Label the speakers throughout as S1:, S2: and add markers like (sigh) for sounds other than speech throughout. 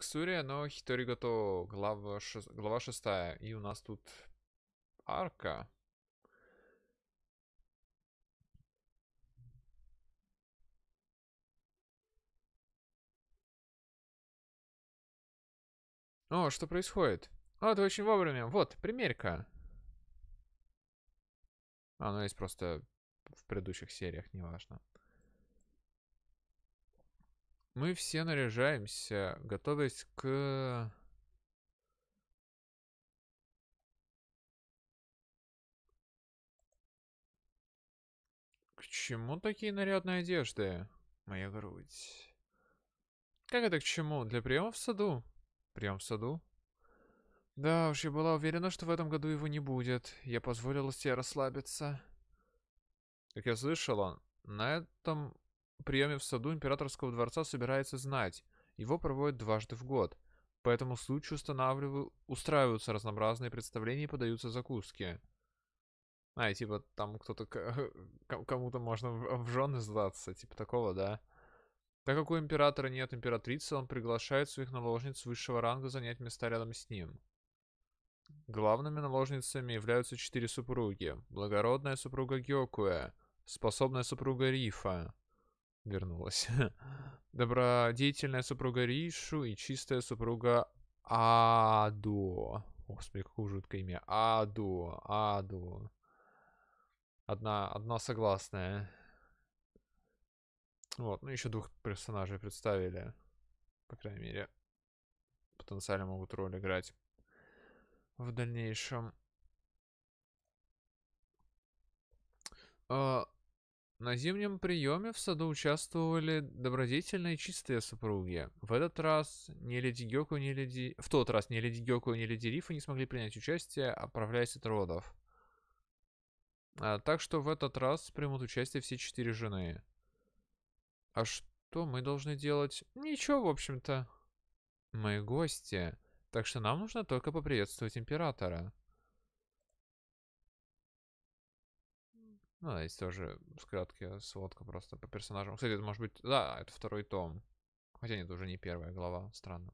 S1: Ксурия, но Хитори готова. глава, шест... глава 6. И у нас тут арка.
S2: О, что происходит? А, ты очень вовремя. Вот, примерка. ка Оно есть просто
S1: в предыдущих сериях, неважно. важно. Мы все
S2: наряжаемся, готовясь к... К чему такие нарядные одежды? Моя грудь.
S1: Как это к чему? Для приема в саду? Прием в саду? Да уж, я была уверена, что в этом году его не будет. Я позволила себе расслабиться. Как я слышала, на этом приеме в саду императорского дворца собирается знать. Его проводят дважды в год. По этому случаю устанавливаю, устраиваются разнообразные представления и подаются закуски. А, и типа там кто-то... (laughs) Кому-то можно в жены сдаться, типа такого, да? Так как у императора нет императрицы, он приглашает своих наложниц высшего ранга занять места рядом с ним. Главными наложницами являются четыре супруги. Благородная супруга Гёкуэ, способная супруга Рифа, вернулась. (laughs) Добродетельная супруга Ришу и чистая супруга Адо. Господи, какое жуткое имя. Адо, Адо. Одна, одна согласная. Вот, ну еще двух персонажей представили. По крайней мере, потенциально могут роль играть в дальнейшем. А, на зимнем приеме в саду участвовали добродетельные чистые супруги. В этот раз ни леди Гёку, ни леди... В тот раз ни леди Гёку, ни леди Рифа не смогли принять участие, отправляясь от родов. А, так что в этот раз примут участие все четыре жены. А что мы должны делать? Ничего, в общем-то. Мы гости, так что нам нужно только поприветствовать императора. Ну, да, есть тоже в скратке сводка просто по персонажам. Кстати, это может быть... Да, это второй том. Хотя нет, уже не первая глава. Странно.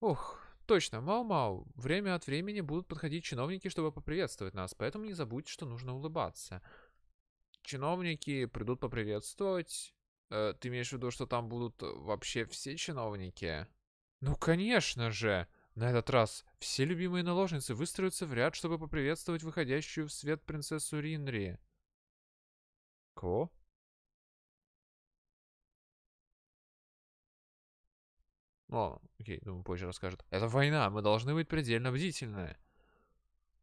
S1: Ух, точно, Мау-Мау. Время от времени будут подходить чиновники, чтобы поприветствовать нас, поэтому не забудьте, что нужно улыбаться. Чиновники придут поприветствовать. Э, ты имеешь в виду, что там будут э, вообще все чиновники? Ну, конечно же. На этот раз все любимые наложницы выстроятся в ряд, чтобы поприветствовать выходящую в свет принцессу Ринри.
S2: Кво? О, окей, думаю, позже расскажут. Это война, мы должны быть предельно
S1: бдительны.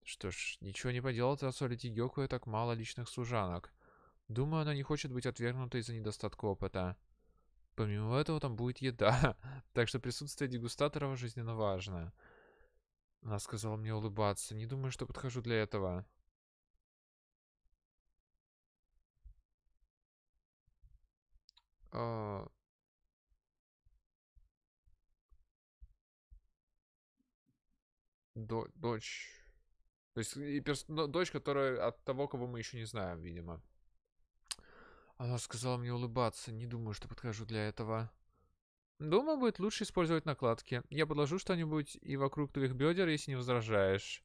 S1: Что ж, ничего не поделать, а солить Гёкуя так мало личных служанок. Думаю, она не хочет быть отвергнута из-за недостатка опыта. Помимо этого там будет еда. (laughs) так что присутствие дегустатора жизненно важно. Она сказала мне улыбаться. Не думаю, что подхожу для этого.
S2: А. До дочь.
S1: То есть и перс... дочь, которая от того, кого мы еще не знаем, видимо. Она сказала мне улыбаться. Не думаю, что подхожу для этого. Думаю, будет лучше использовать накладки. Я подложу что-нибудь и вокруг твоих бедер, если не возражаешь.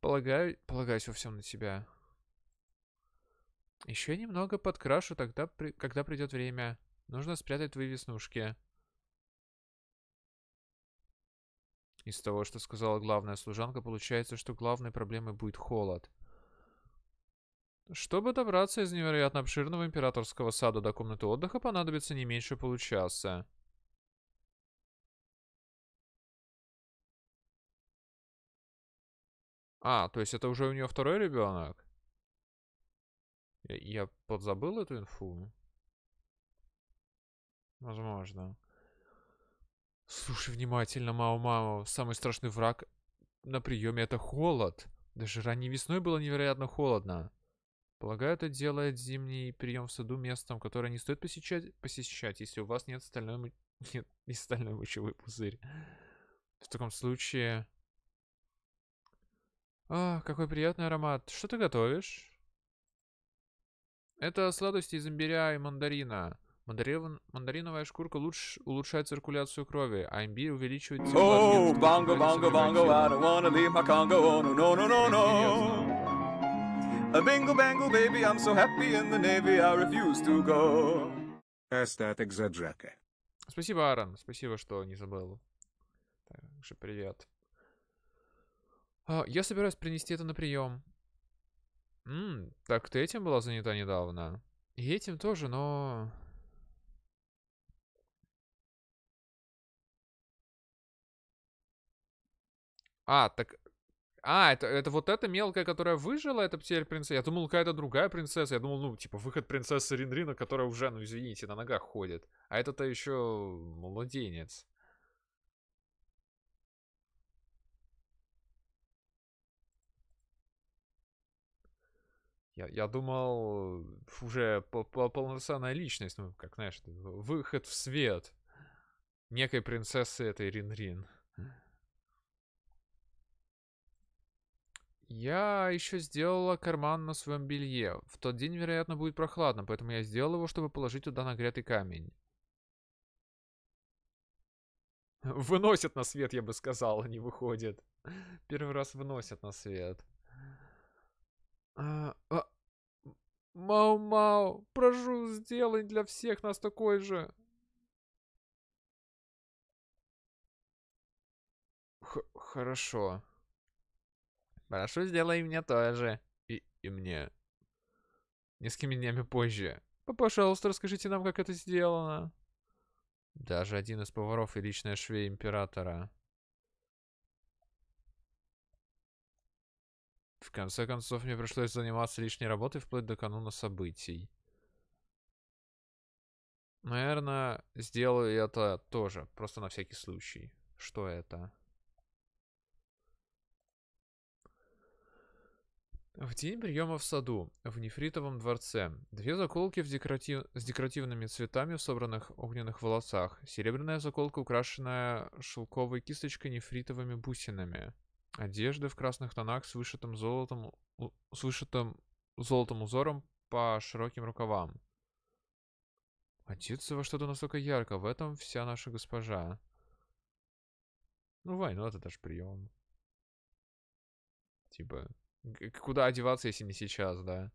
S1: Полагаю, полагаюсь во всем на тебя. Еще немного подкрашу, тогда при... когда придет время. Нужно спрятать твои веснушки. Из того, что сказала главная служанка, получается, что главной проблемой будет холод. Чтобы добраться из невероятно обширного императорского сада до комнаты отдыха, понадобится
S2: не меньше получаса. А, то есть это уже у нее второй ребенок? Я, я подзабыл эту инфу?
S1: Возможно. Слушай внимательно, Мао-Мао. Самый страшный враг на приеме это холод. Даже ранней весной было невероятно холодно. Полагаю, это делает зимний прием в саду местом, которое не стоит посещать, посещать если у вас нет стальной, (laughs) нет, не стальной мочевой пузырь. В таком случае... А, какой приятный аромат. Что ты готовишь? Это сладости из имбиря и мандарина. Мандарин, мандариновая шкурка лучше улучшает циркуляцию крови, а имбирь увеличивает... oh, A bingo baby, I'm so happy in the Navy, I refuse to go. Остаток за Джака. Спасибо, Аарон. Спасибо, что не забыл. Также привет. А, я собираюсь принести это на прием.
S2: Ммм, так ты этим была занята недавно. И этим тоже, но... А, так а, это, это вот эта мелкая, которая выжила, это теперь
S1: принцесса. Я думал, какая-то другая принцесса. Я думал, ну, типа, выход принцессы Ринрина, которая уже, ну, извините, на ногах
S2: ходит. А это-то еще младенец.
S1: Я, я думал, уже полноценная личность, ну, как, знаешь, выход в свет некой принцессы этой Ринрин. рин Я еще сделала карман на своем белье. В тот день, вероятно, будет прохладно, поэтому я сделал его, чтобы положить туда нагретый камень. Выносят на свет, я бы сказал, не выходит. Первый раз выносят на свет.
S2: А, а, Мау-мау, прошу, сделай для всех нас такой же. Х хорошо. Прошу, сделай мне тоже. И,
S1: и мне. Несколькими днями позже. Пожалуйста, расскажите нам, как это
S2: сделано.
S1: Даже один из поваров и личная швея императора. В конце концов, мне пришлось заниматься лишней работой вплоть до кануна событий. Наверное, сделаю это тоже, просто на всякий случай. Что это? В день приема в саду, в нефритовом дворце, две заколки в декоратив... с декоративными цветами в собранных огненных волосах, серебряная заколка, украшенная шелковой кисточкой нефритовыми бусинами, одежда в красных тонах с вышитым золотом, с вышитым золотым узором по широким рукавам. Одеться во что-то настолько ярко, в этом вся наша госпожа. Ну, война, ну это даже прием. Типа, Куда одеваться, если не сейчас, да?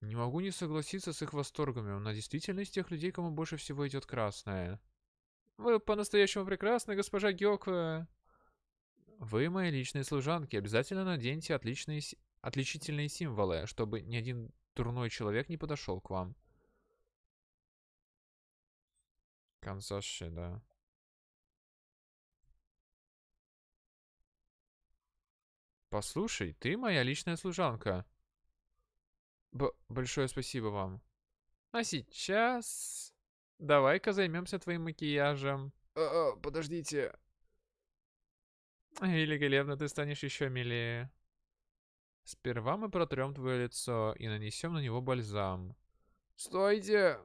S1: Не могу не согласиться с их восторгами. Она действительно из тех людей, кому больше всего идет красная. Вы по-настоящему прекрасны, госпожа Гёка. Вы мои личные служанки. Обязательно наденьте отличные, отличительные символы, чтобы ни один дурной человек не подошел к вам.
S2: Канзаши, да. Послушай, ты моя личная служанка.
S1: Б большое спасибо вам.
S2: А сейчас...
S1: Давай-ка займемся твоим макияжем. Э -э, подождите. Великолепно, ты станешь еще милее. Сперва мы протрем твое лицо и нанесем на него бальзам. Стойте!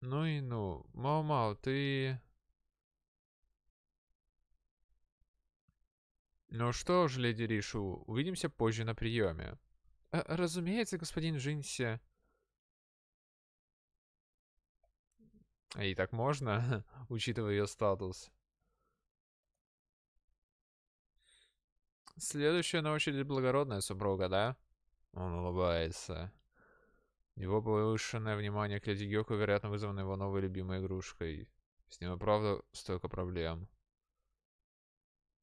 S1: Ну и ну. Мау-мау, ты... Ну что ж, леди Ришу, увидимся позже на приеме. Э, разумеется, господин Джинси. И так можно, (laughs) учитывая ее статус. Следующая на очереди благородная супруга, да? Он улыбается. Его повышенное внимание к леди Гёку, вероятно, вызвано его новой любимой игрушкой. С ним и правда столько проблем.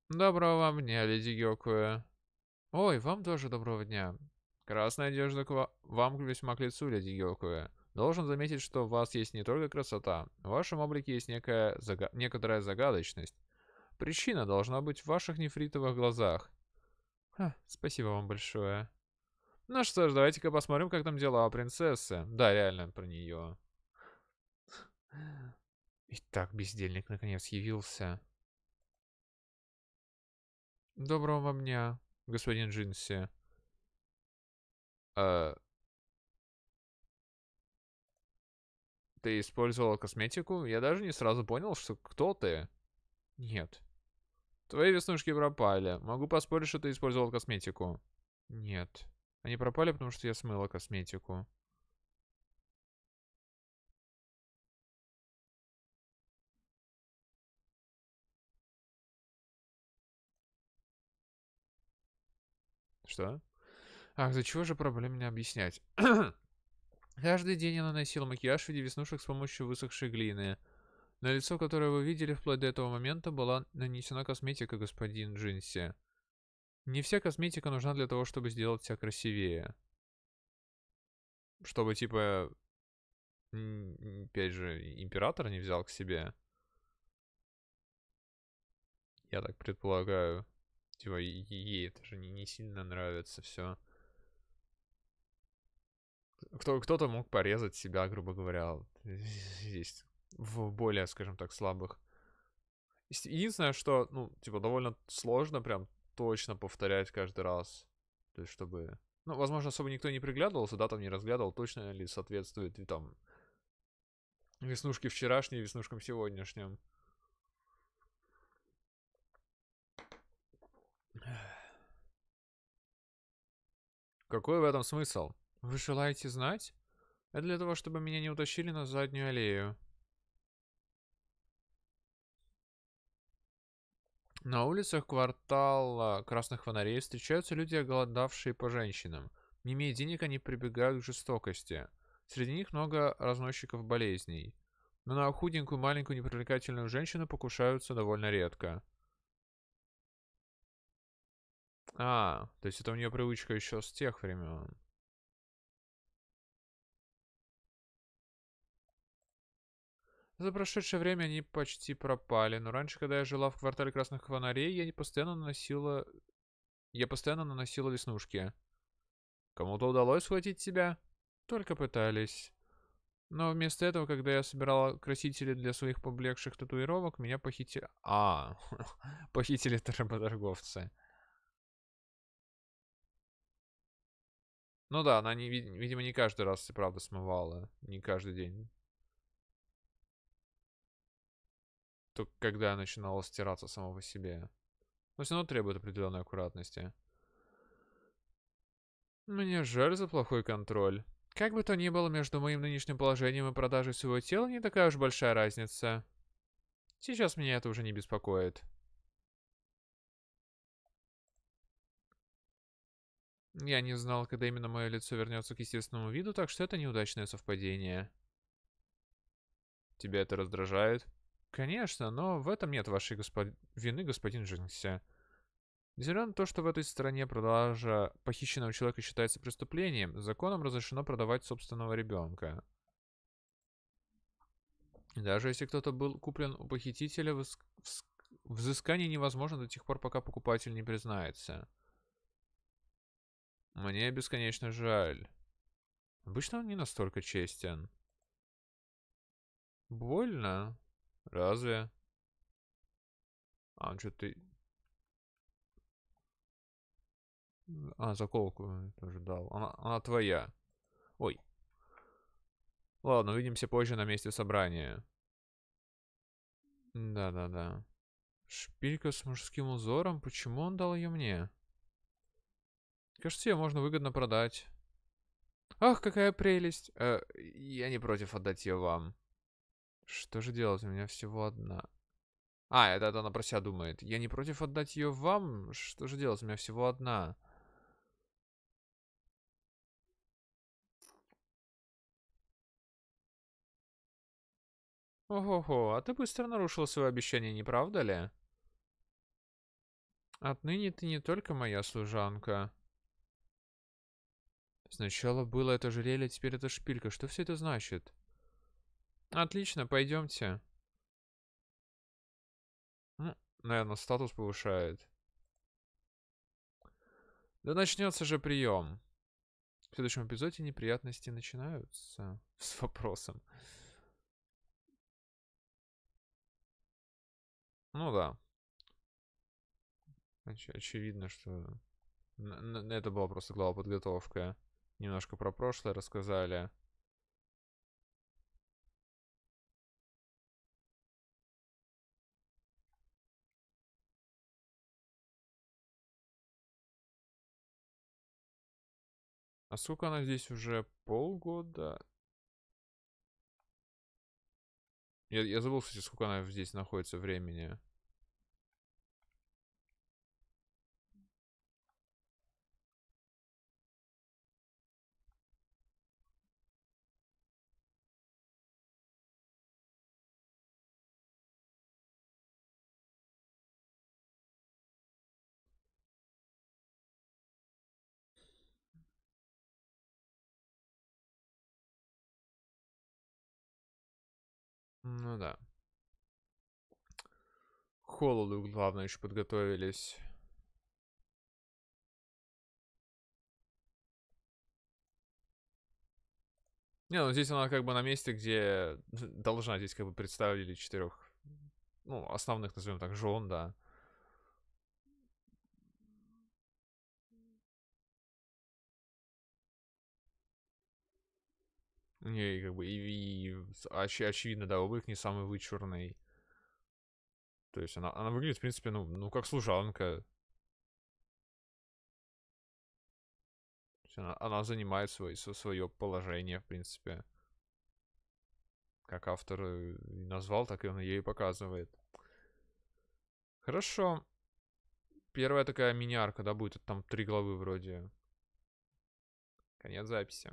S1: Доброго вам дня, леди Гёкуэ. Ой, вам тоже доброго дня. Красная одежда к вам весьма к лицу, леди Гёкуэ. Должен заметить, что у вас есть не только красота. В вашем облике есть некая зага... некоторая загадочность. Причина должна быть в ваших нефритовых глазах. Ха, спасибо вам большое. Ну что ж, давайте-ка посмотрим, как там дела у принцессы. Да, реально, про нее. Итак, бездельник наконец явился.
S2: Доброго вам дня, господин Джинси. Э, ты
S1: использовала косметику? Я даже не сразу понял, что кто ты. Нет. Твои веснушки пропали. Могу поспорить, что ты использовал косметику. Нет. Они
S2: пропали, потому что я смыла косметику. Что? Ах, за чего
S1: же проблем не объяснять? (clears throat) Каждый день она наносила макияж в виде веснушек с помощью высохшей глины. На лицо, которое вы видели вплоть до этого момента, была нанесена косметика господин Джинси. Не вся косметика нужна для того, чтобы сделать себя красивее.
S2: Чтобы, типа, опять же, император не взял к себе. Я так
S1: предполагаю. Типа, ей это же не, не сильно нравится все. Кто, кто-то мог порезать себя, грубо говоря, (laughs) здесь, в более, скажем так, слабых. Единственное, что, ну, типа, довольно сложно прям точно повторять каждый раз. То есть, чтобы... Ну, возможно, особо никто не приглядывался, да, там не разглядывал, точно ли соответствует там веснушки вчерашние веснушкам сегодняшним. Какой в этом смысл? Вы желаете знать? Это для того, чтобы меня не утащили на заднюю аллею. На улицах квартала красных фонарей встречаются люди, голодавшие по женщинам. Не имея денег, они прибегают к жестокости. Среди них много разносчиков болезней. Но на худенькую, маленькую, непривлекательную женщину покушаются довольно редко.
S2: А, то есть это у нее привычка еще с тех времен.
S1: За прошедшее время они почти пропали, но раньше, когда я жила в квартале красных фонарей, я не постоянно наносила... Я постоянно наносила веснушки. Кому-то удалось схватить тебя? Только пытались. Но вместо этого, когда я собирала красители для своих поблекших татуировок, меня а, (laughs) похитили... А, похитили работорговцы. Ну да, она, не, видимо, не каждый раз, правда, смывала. Не каждый день. Только когда начинала стираться само по себе. Но все равно требует определенной аккуратности. Мне жаль за плохой контроль. Как бы то ни было, между моим нынешним положением и продажей своего тела не такая уж большая разница. Сейчас меня это уже не беспокоит. Я не знал, когда именно мое лицо вернется к естественному виду, так что это неудачное совпадение. Тебя это раздражает? Конечно, но в этом нет вашей господ... вины, господин Несмотря на то, что в этой стране продажа похищенного человека считается преступлением, законом разрешено продавать собственного ребенка. Даже если кто-то был куплен у похитителя, взыскание невозможно до тех пор, пока покупатель не признается. Мне бесконечно жаль. Обычно он не настолько честен.
S2: Больно? Разве? А, он что ты... А, заколку тоже дал.
S1: Она, она твоя. Ой. Ладно, увидимся позже на месте собрания. Да-да-да. Шпилька с мужским узором. Почему он дал ее мне? Кажется, ее можно выгодно продать. Ах, какая прелесть. Э, я не против отдать ее вам. Что же делать? У меня всего одна. А, это, это она про себя думает. Я не против
S2: отдать ее вам? Что же делать? У меня всего одна. Ого-го, а ты быстро нарушила свое обещание, не правда ли?
S1: Отныне ты не только моя служанка. Сначала было это жерелье, а теперь это шпилька. Что все это значит? Отлично, пойдемте. Наверное, статус повышает. Да начнется же прием. В следующем эпизоде неприятности начинаются. (laughs) С вопросом.
S2: Ну да. Оч очевидно, что это была просто глава подготовка. Немножко про прошлое рассказали. А сколько она здесь уже? Полгода? Я, я забыл, кстати, сколько она здесь находится времени. Ну да. К холоду, главное, еще подготовились. Не, ну здесь она как бы на месте, где должна
S1: здесь как бы представили четырех, ну, основных, назовем так, жен, да.
S2: Не, как бы, и, и оч, очевидно, да, обувь не самый вычурный. То есть она, она выглядит, в принципе, ну, ну как служанка. Она, она
S1: занимает свой, свое положение, в принципе. Как автор э, назвал, так и он ей показывает. Хорошо.
S2: Первая такая мини-арка, да, будет там три главы вроде. Конец записи.